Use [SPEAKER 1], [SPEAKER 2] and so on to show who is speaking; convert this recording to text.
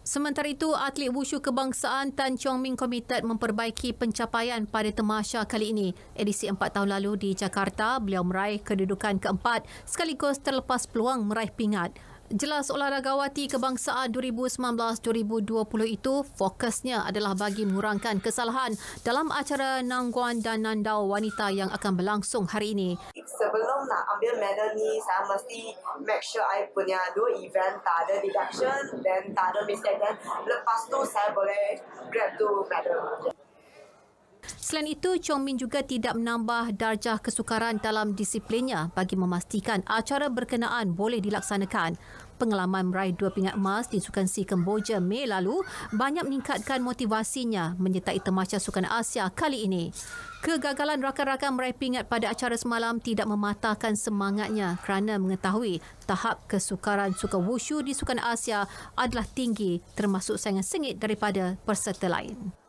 [SPEAKER 1] Sementara itu, atlet wushu kebangsaan Tan Chong Ming komited memperbaiki pencapaian pada temasha kali ini. Edisi empat tahun lalu di Jakarta, beliau meraih kedudukan keempat sekaligus terlepas peluang meraih pingat. Jelas olahragawati kebangsaan 2019-2020 itu fokusnya adalah bagi mengurangkan kesalahan dalam acara Nangguan dan Nandau Wanita yang akan berlangsung hari ini.
[SPEAKER 2] Sebelum nak ambil medal ni, saya mesti make sure saya punya dua event tak ada deduction dan tak ada mistake. Dan lepas tu saya boleh grab tu medal.
[SPEAKER 1] Selain itu, Chong Min juga tidak menambah darjah kesukaran dalam disiplinnya bagi memastikan acara berkenaan boleh dilaksanakan. Pengalaman meraih dua pingat emas di Sukan Si Kemboja Mei lalu banyak meningkatkan motivasinya menyertai temasya Sukan Asia kali ini. Kegagalan rakan-rakan meraih pingat pada acara semalam tidak mematahkan semangatnya kerana mengetahui tahap kesukaran suka wushu di Sukan Asia adalah tinggi termasuk sangat sengit daripada peserta lain.